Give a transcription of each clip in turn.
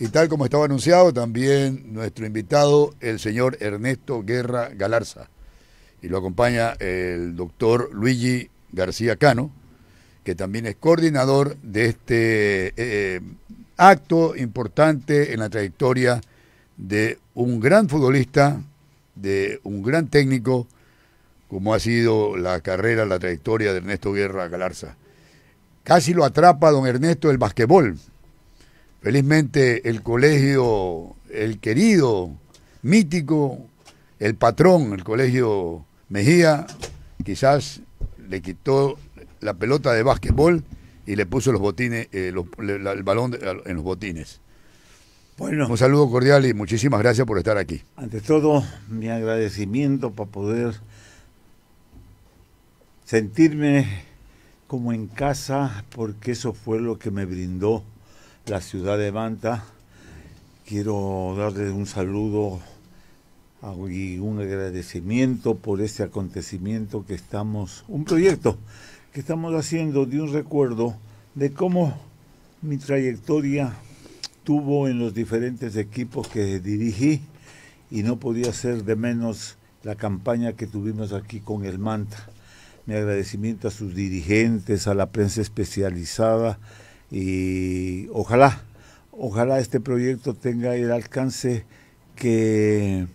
Y tal como estaba anunciado, también nuestro invitado, el señor Ernesto Guerra Galarza. Y lo acompaña el doctor Luigi García Cano, que también es coordinador de este eh, acto importante en la trayectoria de un gran futbolista, de un gran técnico, como ha sido la carrera, la trayectoria de Ernesto Guerra Galarza. Casi lo atrapa don Ernesto el basquetbol. Felizmente el colegio, el querido, mítico, el patrón, el colegio Mejía, quizás le quitó la pelota de básquetbol y le puso los botines, eh, el balón en los botines. Bueno, un saludo cordial y muchísimas gracias por estar aquí. Ante todo, mi agradecimiento para poder sentirme como en casa, porque eso fue lo que me brindó la ciudad de Manta. Quiero darles un saludo y un agradecimiento por este acontecimiento que estamos, un proyecto que estamos haciendo de un recuerdo de cómo mi trayectoria tuvo en los diferentes equipos que dirigí y no podía ser de menos la campaña que tuvimos aquí con el Manta. Mi agradecimiento a sus dirigentes, a la prensa especializada y ojalá, ojalá este proyecto tenga el alcance que,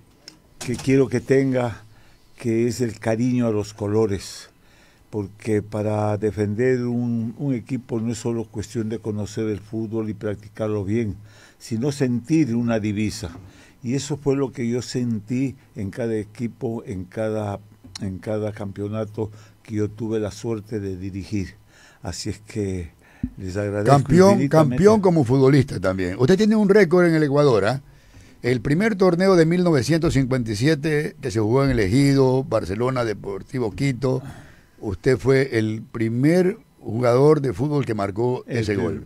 que quiero que tenga, que es el cariño a los colores porque para defender un, equipo no es solo cuestión de conocer el fútbol y practicarlo bien, sino sentir una divisa. Y eso fue lo que yo sentí en cada equipo, en cada, en cada campeonato que yo tuve la suerte de dirigir. Así es que Campeón, campeón como futbolista también. Usted tiene un récord en el Ecuador, ¿ah? El primer torneo de 1957 que se jugó en el Ejido, Barcelona, Deportivo Quito, usted fue el primer jugador de fútbol que marcó ese gol.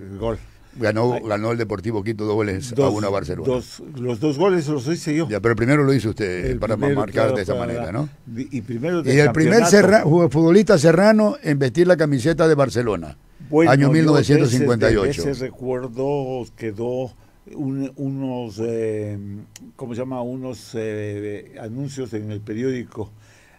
Ganó, ganó el Deportivo Quito dos goles a uno a Barcelona. los dos goles los hice yo. pero primero lo hizo usted para marcar de esa manera, Y, el primer futbolista serrano en vestir la camiseta de Barcelona año 1958. ese, recuerdo quedó unos, em, ¿cómo se llama? Unos eh, anuncios en el periódico.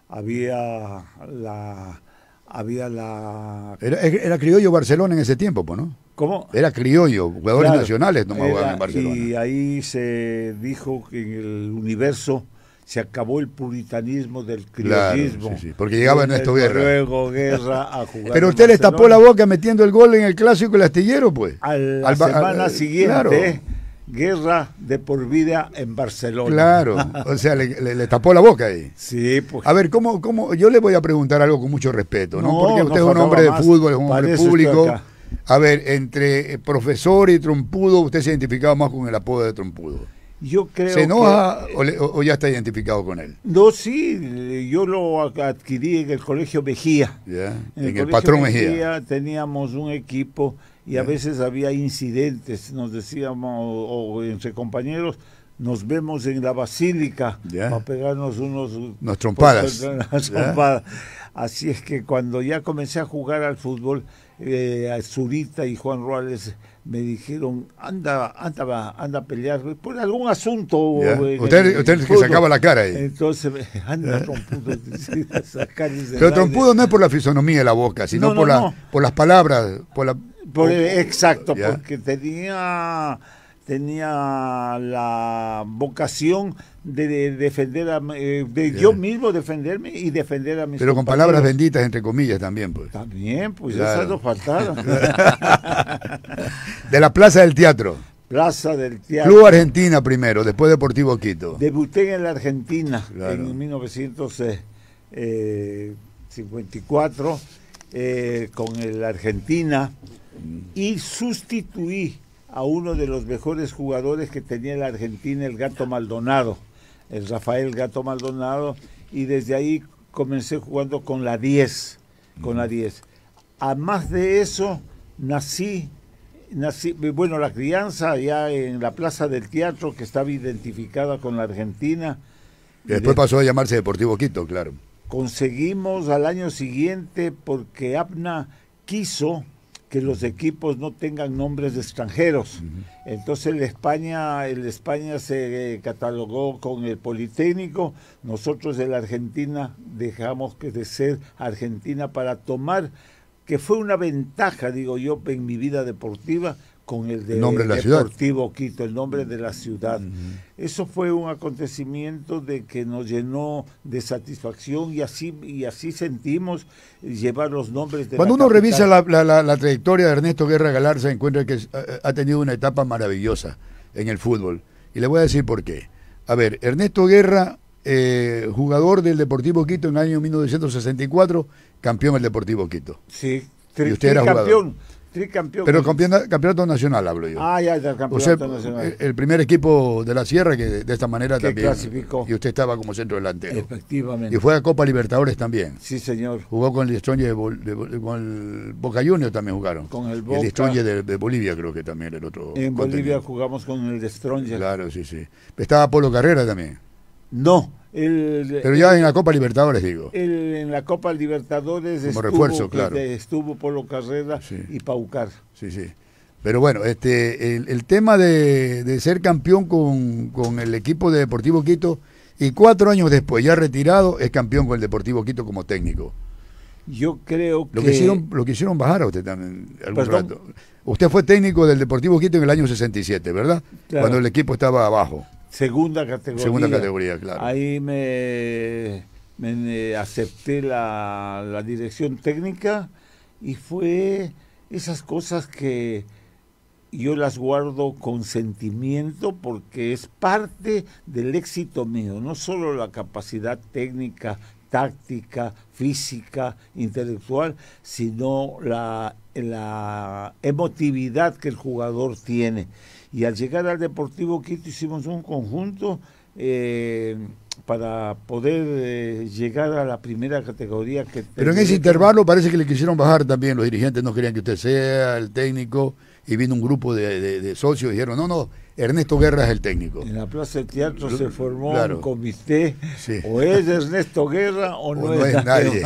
Había la, había la. Era, e, criollo Barcelona en ese tiempo, ¿no? ¿Cómo? Era criollo, jugadores nacionales no jugaban en Barcelona. Y ahí se dijo que en el universo se acabó el puritanismo del criollismo. porque llegaban estos guerra. Luego guerra a jugar. Pero usted le tapó la boca metiendo el gol en el clásico el astillero, pues. la al, semana eh, siguiente. guerra de por vida en Barcelona. Claro, o sea, le, tapó la boca ahí. Sí, pues. A ver, ¿cómo, cómo? yo le voy a preguntar algo con mucho respeto, ¿no? Porque usted es un hombre de fútbol, es un hombre público. A ver, entre eh, profesor y trompudo, usted se identificaba más con el apodo de trompudo. Yo creo ¿Se enoja o, ya está identificado con él? No, sí, yo lo adquirí en el Colegio Mejía. En, el, Patrón Mejía, Teníamos un equipo y a veces había incidentes, nos decíamos, o entre compañeros, nos vemos en la basílica para pegarnos unos... Nos trompadas. Así es que cuando ya comencé a jugar al fútbol, eh, Zurita y Juan Ruales me dijeron, anda, anda, anda a pelear por algún asunto. usted, es el que sacaba la cara ahí. Entonces, anda trompudo. Pero trompudo no es por la fisonomía de la boca, sino por, la, por las palabras. Por la, exacto, porque tenía tenía la vocación de, defender eh, de yo mismo defenderme y defender a mis pero con palabras benditas entre comillas también pues también pues esas nos faltaron de la plaza del teatro Plaza del Teatro. Club Argentina primero, después Deportivo Quito. Debuté en la Argentina en 1954 eh, eh, con la Argentina y sustituí a uno de los mejores jugadores que tenía la Argentina, el Gato Maldonado, el Rafael Gato Maldonado, y desde ahí comencé jugando con la 10, con la 10. Además de eso, nací, nací, bueno, la crianza ya en la Plaza del Teatro, que estaba identificada con la Argentina. Después pasó a llamarse Deportivo Quito, claro. Conseguimos al año siguiente, porque APNA quiso que los equipos no tengan nombres extranjeros. Entonces el España, el España se eh, catalogó con el Politécnico, nosotros de la Argentina dejamos que de ser Argentina para tomar, que fue una ventaja, digo yo, en mi vida deportiva, con el, de, Deportivo Quito, el nombre de la ciudad. Eso fue un acontecimiento de que nos llenó de satisfacción y así, y así sentimos llevar los nombres de Cuando uno revisa la, trayectoria de Ernesto Guerra Galar, se encuentra que ha tenido una etapa maravillosa en el fútbol. Y le voy a decir por qué. A ver, Ernesto Guerra, eh, jugador del Deportivo Quito en el año 1964, campeón del Deportivo Quito. Sí, usted era campeón Tricampeón. Pero campeonato nacional hablo yo. Ah, ya, campeonato nacional. Eh, el primer equipo de la Sierra que de, esta manera también. clasificó. Y usted estaba como centro delantero. Efectivamente. Y fue a Copa Libertadores también. Sí, señor. Jugó con el Estonje de, con el Boca Juniors también jugaron. Con el Boca. El de, Bolivia creo que también el otro. En Bolivia jugamos con el Estonje. Claro, sí, sí. Estaba Polo Carrera también. No. Pero ya en la Copa Libertadores, digo. en la Copa Libertadores estuvo, refuerzo, eh, claro. estuvo Polo Carrera y Paucar. Sí, sí. Pero bueno, este, el, tema de, ser campeón con, con el equipo de Deportivo Quito y cuatro años después, ya retirado, es campeón con el Deportivo Quito como técnico. Yo creo que... Lo que hicieron, lo que hicieron bajar a usted también algún rato. Usted fue técnico del Deportivo Quito en el año 67, ¿verdad? Cuando el equipo estaba abajo. Segunda categoría. categoría, Ahí me, acepté la, dirección técnica y fue esas cosas que yo las guardo con sentimiento porque es parte del éxito mío, no solo la capacidad técnica, táctica, física, intelectual, sino la emotividad que el jugador tiene. Y al llegar al Deportivo Quito hicimos un conjunto eh, para poder eh, llegar a la primera categoría que... Pero en ese intervalo parece que le quisieron bajar también, los dirigentes no querían que usted sea el técnico y vino un grupo de, socios y dijeron, no, no, Ernesto Guerra es el técnico. En la Plaza del Teatro se formó un comité, o es Ernesto Guerra o, no, es, nadie.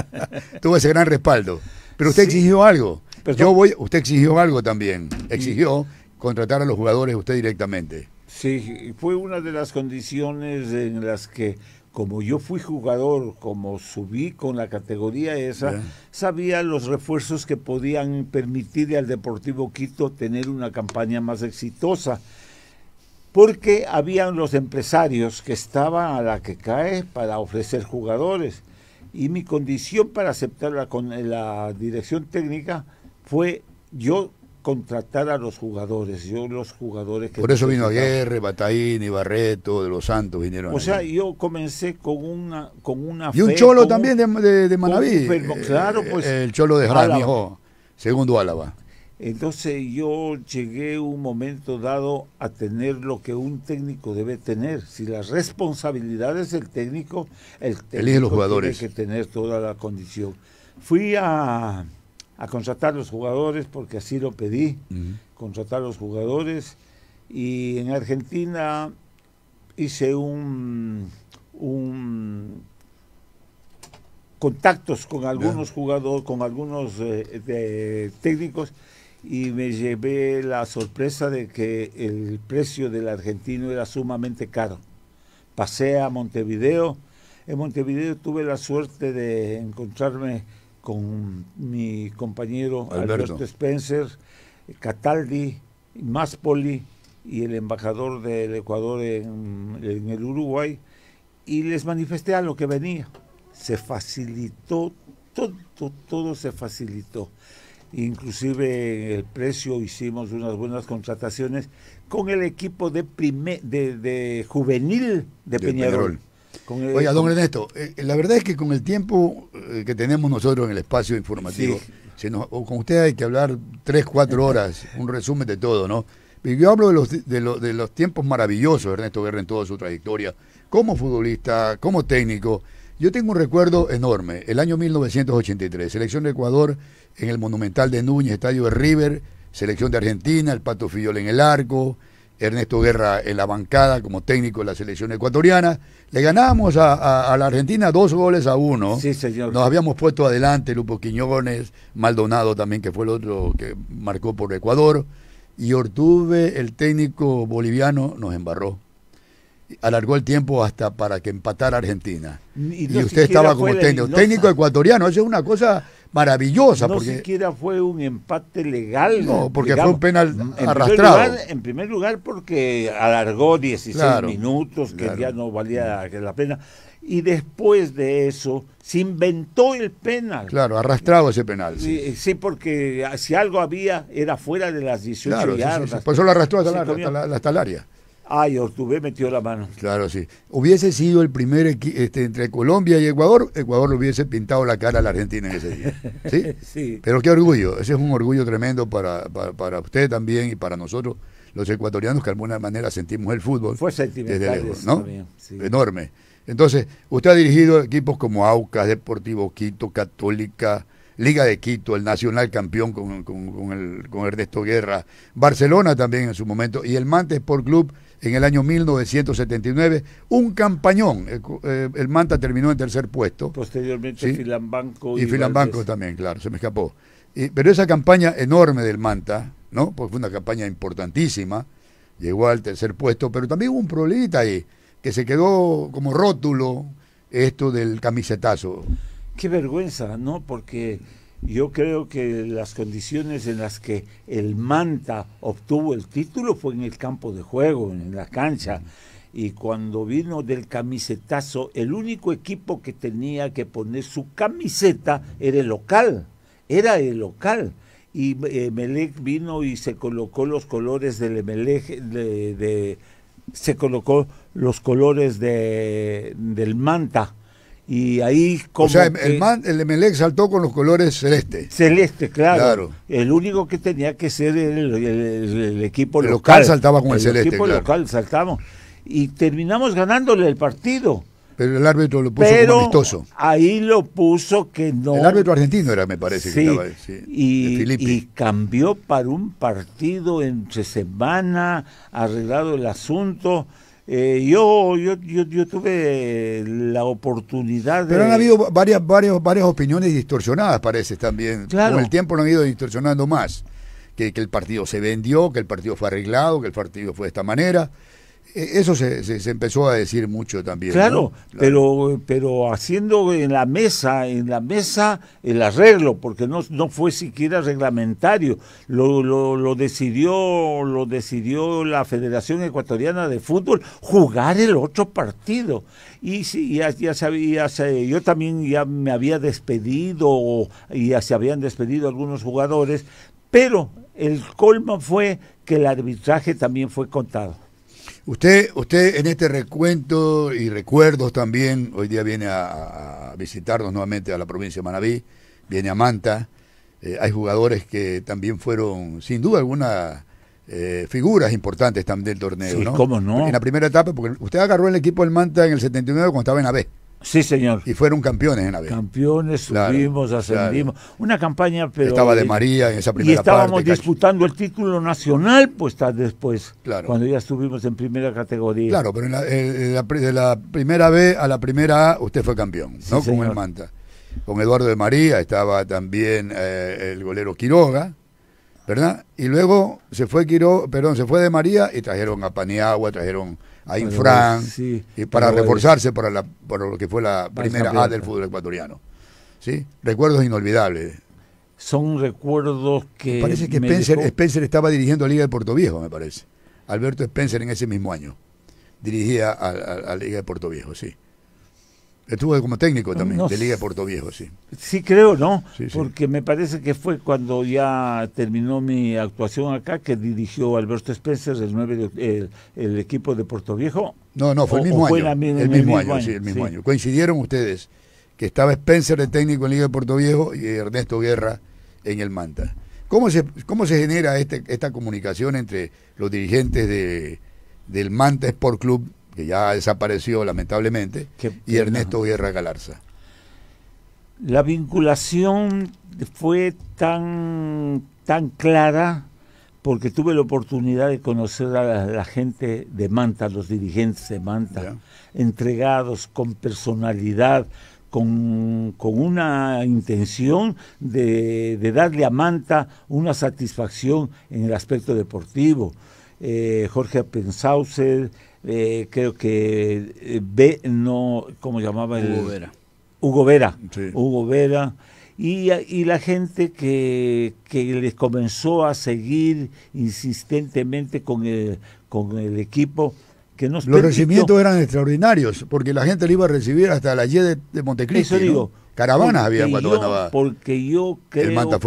Tuvo ese gran respaldo. Pero usted exigió algo. Yo voy, usted exigió algo también. Exigió contratar a los jugadores usted directamente. Sí, fue una de las condiciones en las que como yo fui jugador, como subí con la categoría esa, sabía los refuerzos que podían permitir al Deportivo Quito tener una campaña más exitosa. Porque habían los empresarios que estaban a la que cae para ofrecer jugadores. Y mi condición para aceptarla con la dirección técnica fue yo contratar a los jugadores. Yo los jugadores que... Por eso vino Aguirre, y Barreto, de los Santos vinieron. O sea, yo comencé con una... Con una y un cholo también de, de, Manaví. claro, eh, pues... El cholo de segundo Álava. Entonces yo llegué un momento dado a tener lo que un técnico debe tener. Si la responsabilidad es el técnico, el técnico los jugadores. tiene que tener toda la condición. Fui a a contratar los jugadores, porque así lo pedí, contratar los jugadores. Y en Argentina hice un, contactos con algunos jugadores, con algunos eh, técnicos y me llevé la sorpresa de que el precio del argentino era sumamente caro. Pasé a Montevideo. En Montevideo tuve la suerte de encontrarme con mi compañero Alberto, Spencer, Cataldi, Maspoli y el embajador del Ecuador en, el Uruguay, y les manifesté a lo que venía. Se facilitó, todo, todo, se facilitó. Inclusive el precio hicimos unas buenas contrataciones con el equipo de, de, juvenil de, Peñarol Oiga, don Ernesto, eh, eh, la verdad es que con el tiempo eh, que tenemos nosotros en el espacio informativo, con usted hay que hablar tres, cuatro horas, un resumen de todo, ¿no? Yo hablo de los, de, los, de tiempos maravillosos Ernesto Guerra en toda su trayectoria, como futbolista, como técnico. Yo tengo un recuerdo enorme, el año 1983, selección de Ecuador en el Monumental de Núñez, estadio de River, selección de Argentina, el Pato Fillol en el arco, Ernesto Guerra en la bancada como técnico de la selección ecuatoriana. Le ganamos a, la Argentina dos goles a uno. Sí, señor. Nos habíamos puesto adelante Lupo Quiñones, Maldonado también, que fue el otro que marcó por Ecuador. Y Ortuve, el técnico boliviano, nos embarró alargó el tiempo hasta para que empatara Argentina. Y, usted estaba como técnico, técnico ecuatoriano, eso es una cosa maravillosa. No porque, siquiera fue un empate legal. No, porque fue un penal arrastrado. en primer lugar porque alargó 16 minutos, que ya no valía la pena. Y después de eso se inventó el penal. Claro, arrastrado ese penal. Sí, porque si algo había era fuera de las 18 yardas. Por eso lo arrastró hasta, hasta el área. Ay, Ortubé metió la mano. Claro, sí. Hubiese sido el primer equipo este, entre Colombia y Ecuador, Ecuador le hubiese pintado la cara a la Argentina en ese día. ¿Sí? sí. Pero qué orgullo, ese es un orgullo tremendo para, para, usted también y para nosotros, los ecuatorianos, que de alguna manera sentimos el fútbol. Fue sentimental, ¿no? Enorme. Entonces, usted ha dirigido equipos como Aucas, Deportivo Quito, Católica, Liga de Quito, el Nacional campeón con, con, el, con Ernesto Guerra, Barcelona también en su momento, y el Manta Sport Club en el año 1979, un campañón. Eh, el, Manta terminó en tercer puesto. Posteriormente Filambanco. Y, Filambanco también, claro, se me escapó. pero esa campaña enorme del Manta, ¿no? Porque fue una campaña importantísima, llegó al tercer puesto, pero también hubo un problemita ahí, que se quedó como rótulo esto del camisetazo qué vergüenza, ¿no? Porque yo creo que las condiciones en las que el Manta obtuvo el título fue en el campo de juego, en la cancha. Y cuando vino del camisetazo, el único equipo que tenía que poner su camiseta era el local, era el local. Y Emelec eh, vino y se colocó los colores del Emelec, se colocó los colores de, del Manta y ahí como o sea, el, el Emelec saltó con los colores celeste. Celeste, claro. El único que tenía que ser el, el, equipo local. saltaba con el, celeste. El equipo local saltamos. Y terminamos ganándole el partido. Pero el árbitro lo puso como amistoso. Ahí lo puso que no. El árbitro argentino era, me parece, que estaba y cambió para un partido entre semana, arreglado el asunto eh, yo, yo, yo, tuve la oportunidad de... Pero han habido varias, varias, varias opiniones distorsionadas, parece, también. Con el tiempo no han ido distorsionando más. Que, que el partido se vendió, que el partido fue arreglado, que el partido fue de esta manera. Eh, eso se, empezó a decir mucho también. Claro, Pero, pero haciendo en la mesa, en la mesa el arreglo, porque no, no fue siquiera reglamentario. Lo, lo, decidió, lo decidió la Federación Ecuatoriana de Fútbol jugar el otro partido. Y sí, ya, sabía, yo también ya me había despedido y ya se habían despedido algunos jugadores, pero el colmo fue que el arbitraje también fue contado. Usted, usted en este recuento y recuerdos también, hoy día viene a, visitarnos nuevamente a la provincia de Manabí, viene a Manta. Eh, hay jugadores que también fueron, sin duda algunas eh, figuras importantes también del torneo. ¿no? En la primera etapa, porque usted agarró el equipo del Manta en el 79 cuando estaba en la Sí, señor. Y fueron campeones en la B Campeones, subimos, ascendimos. Una campaña, pero. Estaba de María en esa primera Y estábamos disputando el título nacional, pues después. Pues, cuando ya estuvimos en primera categoría. Claro, pero eh, de la primera B a la primera A, usted fue campeón, ¿no? Con el Manta. Con Eduardo de María estaba también eh, el golero Quiroga. ¿Verdad? Y luego se fue Quiroga, perdón, se fue de María y trajeron a Paniagua, trajeron a Frank y para reforzarse para, la, lo que fue la primera A del fútbol ecuatoriano. ¿sí? Recuerdos inolvidables. Son recuerdos que. parece que Spencer, estaba dirigiendo a Liga de Puerto Viejo, me parece. Alberto Spencer en ese mismo año dirigía a, Liga de Puerto Viejo, sí. Estuvo como técnico también, de Liga de Puerto Viejo, sí. Sí, creo, ¿no? Porque me parece que fue cuando ya terminó mi actuación acá que dirigió Alberto Spencer el, 9 el, equipo de Puerto Viejo. No, no, fue el mismo año. el, mismo, año, sí, el mismo año. Coincidieron ustedes que estaba Spencer de técnico en Liga de Puerto Viejo y Ernesto Guerra en el Manta. ¿Cómo se, cómo se genera este, esta comunicación entre los dirigentes de, del Manta Sport Club que ya desapareció lamentablemente, y Ernesto Guerra Galarza. La vinculación fue tan, tan clara porque tuve la oportunidad de conocer a la, gente de Manta, los dirigentes de Manta, entregados con personalidad, con, una intención de, darle a Manta una satisfacción en el aspecto deportivo. Eh, Jorge Pensauser, eh, creo que eh, B, no, ¿cómo llamaba? Hugo Vera. Hugo Vera. Hugo Vera. Y, la gente que, que les comenzó a seguir insistentemente con el, con el equipo. Que nos Los recibimientos eran extraordinarios, porque la gente le iba a recibir hasta la Y de, Montecristo Montecristi. Eso digo. Caravanas había cuando ganaba Porque yo creo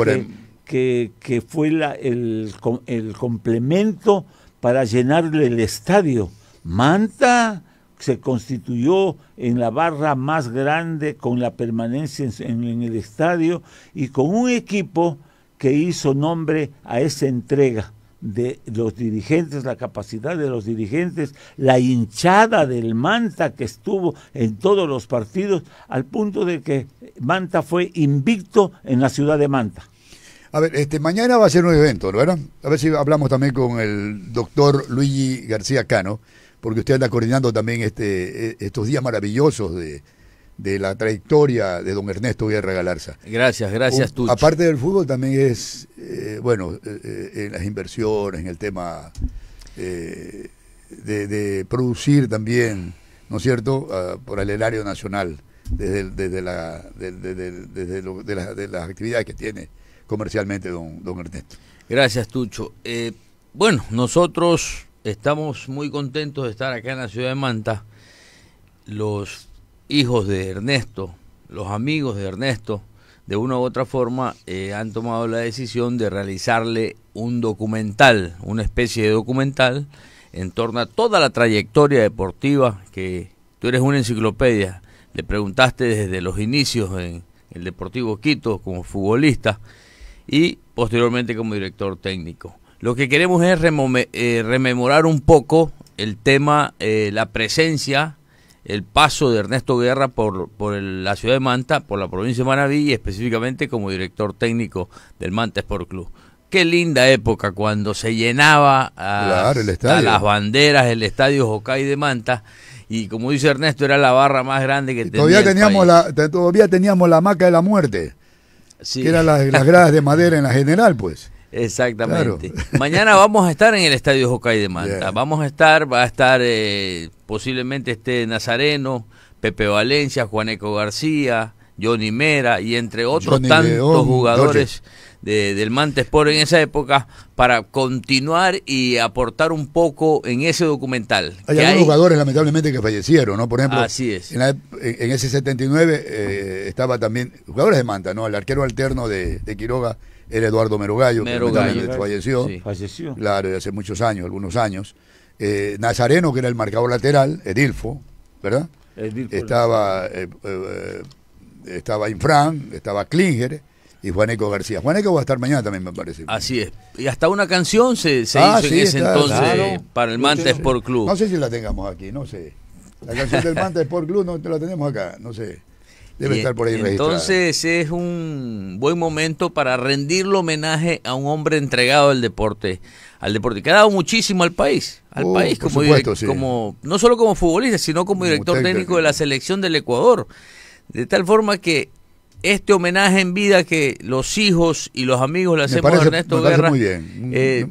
que, que, fue la, el, el complemento para llenarle el estadio. Manta se constituyó en la barra más grande con la permanencia en, el estadio y con un equipo que hizo nombre a esa entrega de los dirigentes, la capacidad de los dirigentes, la hinchada del Manta que estuvo en todos los partidos, al punto de que Manta fue invicto en la ciudad de Manta. A ver, este, mañana va a ser un evento, ¿no verdad? A ver si hablamos también con el doctor Luigi García Cano, porque usted anda coordinando también este, e, estos días maravillosos de, la trayectoria de don Ernesto Guerra Gracias, gracias Tucho. Aparte del fútbol también es, eh, bueno, eh, eh, en las inversiones, en el tema de, producir también, ¿no es cierto?, ah, por el área nacional, desde, desde, la, las actividades que tiene comercialmente don, don Ernesto. Gracias, Tucho. bueno, nosotros estamos muy contentos de estar acá en la ciudad de Manta. Los hijos de Ernesto, los amigos de Ernesto, de una u otra forma, eh, han tomado la decisión de realizarle un documental, una especie de documental, en torno a toda la trayectoria deportiva, que tú eres una enciclopedia. Le preguntaste desde los inicios en el Deportivo Quito como futbolista y posteriormente como director técnico. Lo que queremos es eh, rememorar un poco el tema, eh, la presencia, el paso de Ernesto Guerra por, la ciudad de Manta, por la provincia de Manaví y específicamente como director técnico del Manta Sport Club. Qué linda época cuando se llenaba a, las banderas el estadio Jocay de Manta y como dice Ernesto era la barra más grande que tenía todavía teníamos la todavía teníamos la maca de la muerte que eran las, las gradas de madera en la general pues Exactamente. Mañana vamos a estar en el Estadio Jocay de Manta. Vamos a estar, va a estar eh, posiblemente este Nazareno, Pepe Valencia, Juaneco García, Johnny Mera y entre otros tantos jugadores del Manta Sport en esa época para continuar y aportar un poco en ese documental. Hay algunos jugadores lamentablemente que fallecieron, ¿no? Por ejemplo, Así es. en, ese 79 eh, estaba también jugadores de Manta, ¿no? El arquero alterno de Quiroga el Eduardo Merogallo, que falleció. Falleció. Claro, hace muchos años, algunos años. Eh, Nazareno, que era el marcador lateral, Edilfo, ¿verdad? Edilfo. Estaba, eh, eh, estaba Infran, estaba Klinger y Juaneco García. Juaneco va a estar mañana también, me parece. Así es. Y hasta una canción se, se ah, hizo en ese entonces para el Manta Sport Club. No sé si la tengamos aquí, no sé. La canción del Manta Sport Club no la tenemos acá, no sé. Debe estar por ahí Entonces es un buen momento para rendirle homenaje a un hombre entregado al deporte, al deporte que ha dado muchísimo al país, al oh, país como, no solo como futbolista, sino como, director técnico, de la selección del Ecuador. De tal forma que este homenaje en vida que los hijos y los amigos le hacemos a Ernesto Guerra. Eh,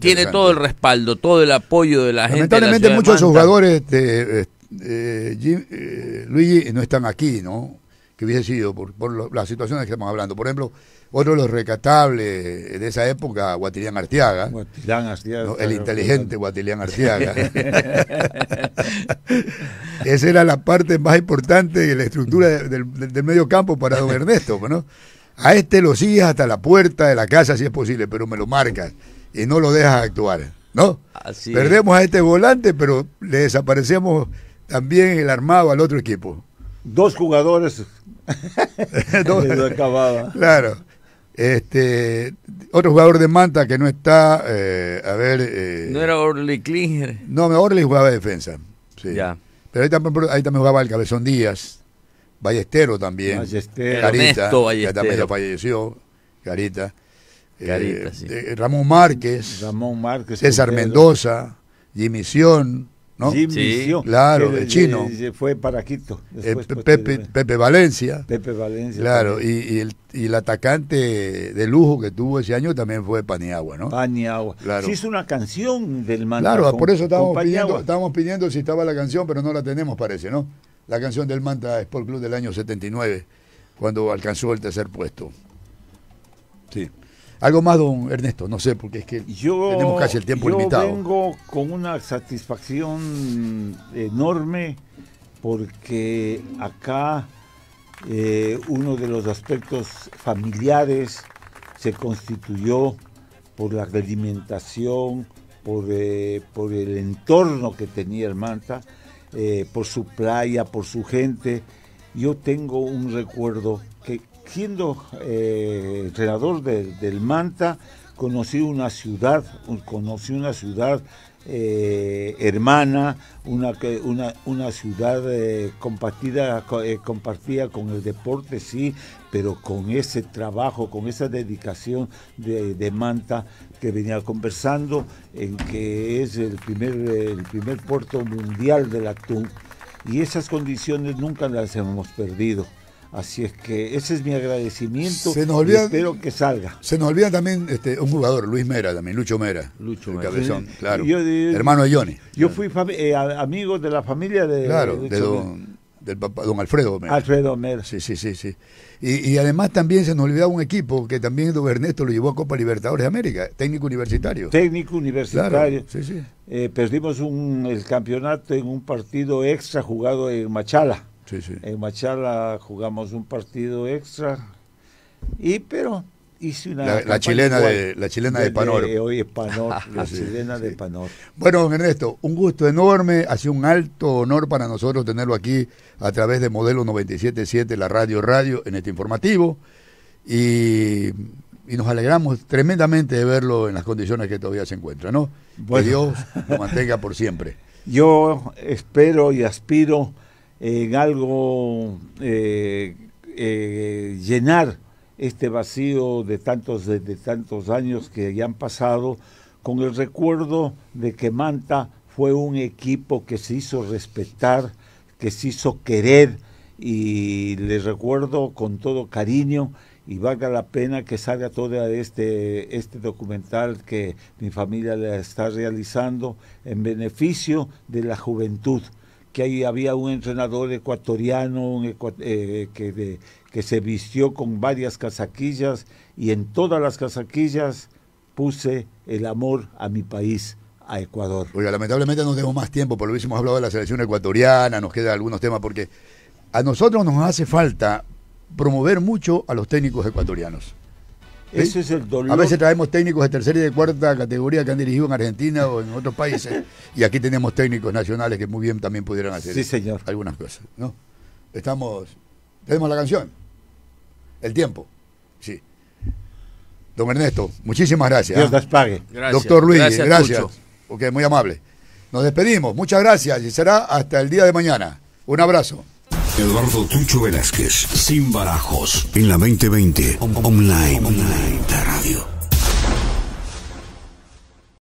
tiene todo el respaldo, todo el apoyo de la gente. Lamentablemente, muchos jugadores este, eh, eh, Luigi no están aquí, ¿no? Que hubiese sido por, las situaciones que estamos hablando. Por ejemplo, otro de los recatables de esa época, Guatilián artiaga el inteligente Guatilián Arteaga. Esa era la parte más importante de la estructura del, medio campo para don Ernesto, ¿no? A este lo sigues hasta la puerta de la casa si es posible, pero me lo marcas y no lo dejas actuar, ¿no? Perdemos a este volante, pero le desaparecemos también el armado al otro equipo. Dos jugadores. Dos, Claro. Este, otro jugador de Manta que no está, eh, a ver... Eh, ¿No era Orly Klinger? No, Orly jugaba de defensa. Sí. Ya. Pero ahí también, jugaba el Cabezón Díaz, Ballestero también. Ballestero. Carita, también falleció, Carita. Eh, Ramón Márquez. Ramón Márquez. César Mendoza, Dimisión sí. claro, el chino. fue para Quito. Eh, Pepe, Valencia. Pepe Valencia. Claro, y, el, atacante de lujo que tuvo ese año también fue Paniagua, ¿no? Paniagua. Se hizo una canción del Manta. Claro, por eso estábamos pidiendo, estábamos pidiendo si estaba la canción, pero no la tenemos, parece, ¿no? La canción del Manta Sport Club del año 79, cuando alcanzó el tercer puesto. Sí. Algo más, don Ernesto, no sé, porque es que tenemos casi el tiempo limitado. Yo vengo con una satisfacción enorme porque acá eh, uno de los aspectos familiares se constituyó por la alimentación, por, eh, el entorno que tenía Hermanta, eh, por su playa, por su gente. Yo tengo un recuerdo que siendo eh, entrenador del Manta, conocí una ciudad, conocí una ciudad eh, hermana, una, una ciudad eh, compartida, con el deporte, sí, pero con ese trabajo, con esa dedicación de, Manta que venía conversando, en que es el primer, el primer puerto mundial del atún. Y esas condiciones nunca las hemos perdido. Así es que ese es mi agradecimiento. Se nos olvida, y espero que salga. Se nos olvida también este, un jugador, Luis Mera, también, Lucho Mera. Lucho Mera. claro. Hermano de Johnny. Yo fui eh, amigo de la familia de. don, del papá, don Alfredo Mera. Alfredo Mera. Sí, sí, sí. Y, además también se nos olvidaba un equipo que también don Ernesto lo llevó a Copa Libertadores de América, técnico universitario. Técnico universitario. sí, sí. Eh, perdimos un, el campeonato en un partido extra jugado en Machala. En Machala jugamos un partido extra, y pero hice una... La, chilena, de, la chilena de Panor. hoy es Panor, la chilena de Panor. Bueno, don Ernesto, un gusto enorme, ha sido un alto honor para nosotros tenerlo aquí a través de Modelo 977, la Radio Radio, en este informativo. Y nos alegramos tremendamente de verlo en las condiciones que todavía se encuentra, ¿no? Que Dios lo mantenga por siempre. Yo espero y aspiro en algo, eh, eh, llenar este vacío de tantos, tantos años que ya han pasado con el recuerdo de que Manta fue un equipo que se hizo respetar, que se hizo querer y les recuerdo con todo cariño y valga la pena que salga todo este, este documental que mi familia está realizando en beneficio de la juventud que ahí había un entrenador ecuatoriano eh, eh, que, que se vistió con varias casaquillas y en todas las casaquillas puse el amor a mi país a Ecuador. Oiga, lamentablemente no dejó más tiempo, por lo hemos hablado de la selección ecuatoriana, nos quedan algunos temas, porque a nosotros nos hace falta promover mucho a los técnicos ecuatorianos. A veces traemos técnicos de tercera y de cuarta categoría que han dirigido en Argentina o en otros países. y aquí tenemos técnicos nacionales que muy bien también pudieran hacer algunas cosas. ¿no? Estamos. Tenemos la canción. El tiempo. Sí. Don Ernesto, muchísimas gracias. Dios ¿ah? las pague. Doctor Luis, gracias. gracias. Ok, muy amable. Nos despedimos. Muchas gracias y será hasta el día de mañana. Un abrazo. Eduardo Tucho Velázquez, Sin Barajos, en la 2020, online, online radio.